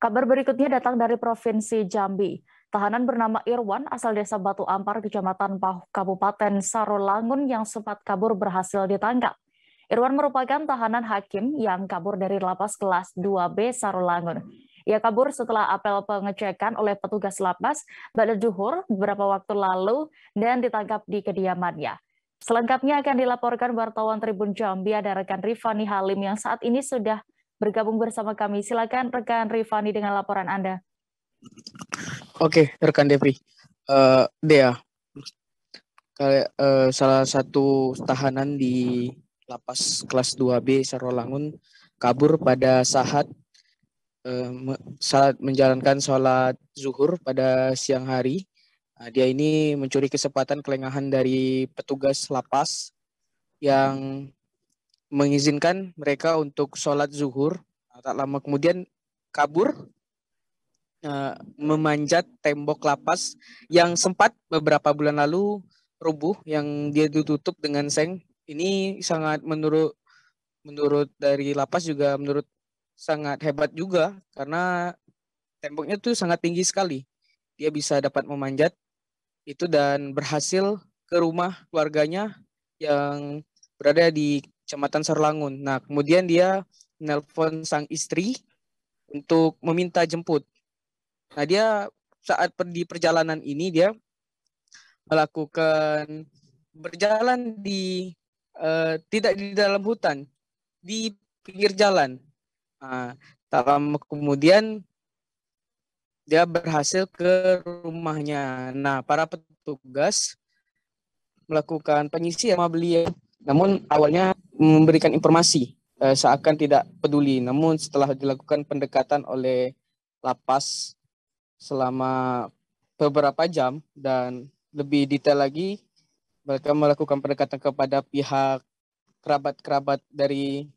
Kabar berikutnya datang dari Provinsi Jambi. Tahanan bernama Irwan asal desa Batu Ampar, Kecamatan Pahu, Kabupaten Sarolangun yang sempat kabur berhasil ditangkap. Irwan merupakan tahanan hakim yang kabur dari lapas kelas 2B Sarolangun. Ia kabur setelah apel pengecekan oleh petugas lapas pada Juhur beberapa waktu lalu dan ditangkap di kediamannya. Selengkapnya akan dilaporkan wartawan Tribun Jambi ada rekan Rifani Halim yang saat ini sudah bergabung bersama kami. Silakan rekan Rifani dengan laporan Anda. Oke, rekan Devi. Uh, Dea, uh, salah satu tahanan di lapas kelas 2B Sarolangun kabur pada saat eh, saat menjalankan sholat zuhur pada siang hari. Nah, dia ini mencuri kesempatan kelengahan dari petugas lapas yang mengizinkan mereka untuk sholat zuhur. Nah, tak lama kemudian kabur eh, memanjat tembok lapas yang sempat beberapa bulan lalu rubuh yang dia ditutup dengan seng. Ini sangat menurut menurut dari lapas juga menurut sangat hebat juga karena temboknya tuh sangat tinggi sekali. Dia bisa dapat memanjat itu dan berhasil ke rumah keluarganya yang berada di Kecamatan Serlangun. Nah, kemudian dia nelpon sang istri untuk meminta jemput. Nah, dia saat di perjalanan ini dia melakukan berjalan di uh, tidak di dalam hutan, di pinggir jalan. Nah, tak lama kemudian dia berhasil ke rumahnya. Nah, para petugas melakukan penyisiran sama beliau. Namun awalnya memberikan informasi eh, seakan tidak peduli. Namun setelah dilakukan pendekatan oleh lapas selama beberapa jam dan lebih detail lagi mereka melakukan pendekatan kepada pihak kerabat-kerabat dari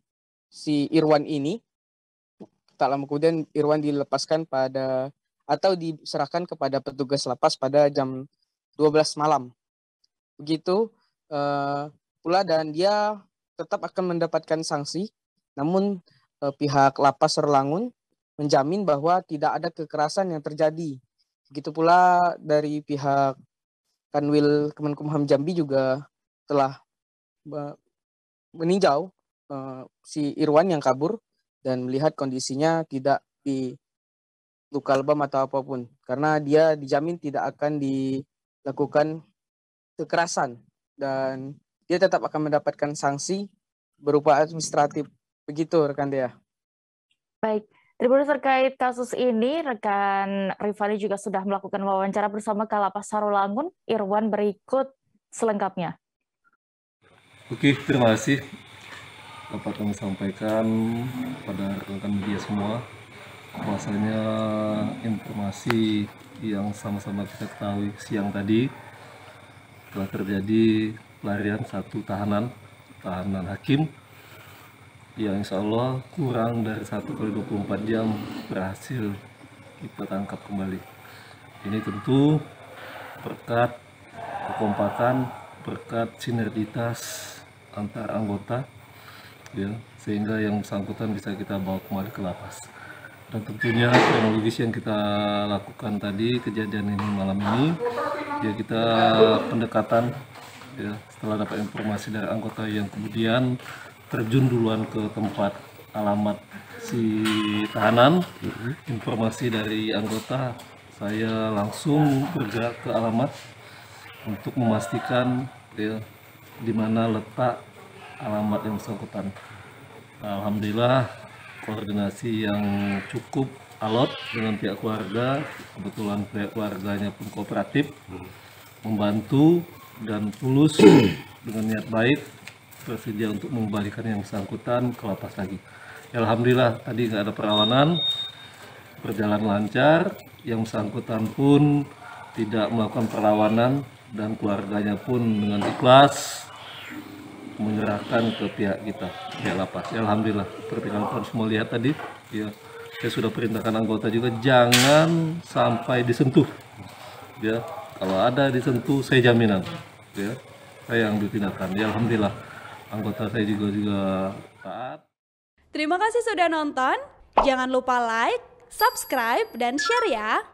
si Irwan ini. Tak lama kemudian Irwan dilepaskan pada atau diserahkan kepada petugas lapas pada jam 12 malam. Begitu uh, pula dan dia tetap akan mendapatkan sanksi, namun eh, pihak lapas Serlangun menjamin bahwa tidak ada kekerasan yang terjadi. Begitu pula dari pihak Kanwil Kemenkumham Jambi juga telah meninjau eh, si Irwan yang kabur dan melihat kondisinya tidak di luka lebam atau apapun karena dia dijamin tidak akan dilakukan kekerasan dan dia tetap akan mendapatkan sanksi berupa administratif. Begitu rekan dia. Baik. Tribunus terkait kasus ini, rekan Rifani juga sudah melakukan wawancara bersama Kalapas Sarulangun. Irwan berikut selengkapnya. Oke, terima kasih dapat kami sampaikan pada rekan media semua bahwasanya informasi yang sama-sama kita ketahui siang tadi telah terjadi Larian satu tahanan tahanan hakim yang insya Allah kurang dari 1 kali 24 jam berhasil kita tangkap kembali ini tentu berkat kekompakan berkat sinergitas antar anggota ya sehingga yang bersangkutan bisa kita bawa kembali ke lapas dan tentunya teknologis yang kita lakukan tadi kejadian ini malam ini ya kita pendekatan ya, setelah dapat informasi dari anggota yang kemudian terjun duluan ke tempat alamat si tahanan mm-hmm. informasi dari anggota saya langsung bergerak ke alamat untuk memastikan ya, di mana letak alamat yang bersangkutan Alhamdulillah koordinasi yang cukup alot dengan pihak keluarga kebetulan pihak keluarganya pun kooperatif mm-hmm. membantu dan tulus dengan niat baik bersedia untuk mengembalikan yang bersangkutan ke lapas lagi. Alhamdulillah tadi nggak ada perlawanan, berjalan lancar, yang bersangkutan pun tidak melakukan perlawanan dan keluarganya pun dengan ikhlas menyerahkan ke pihak kita pihak lapas. Alhamdulillah seperti kalian semua lihat tadi, ya saya sudah perintahkan anggota juga jangan sampai disentuh, ya kalau ada disentuh saya jaminan ya saya ambil tindakan ya alhamdulillah anggota saya juga juga taat terima kasih sudah nonton jangan lupa like subscribe dan share ya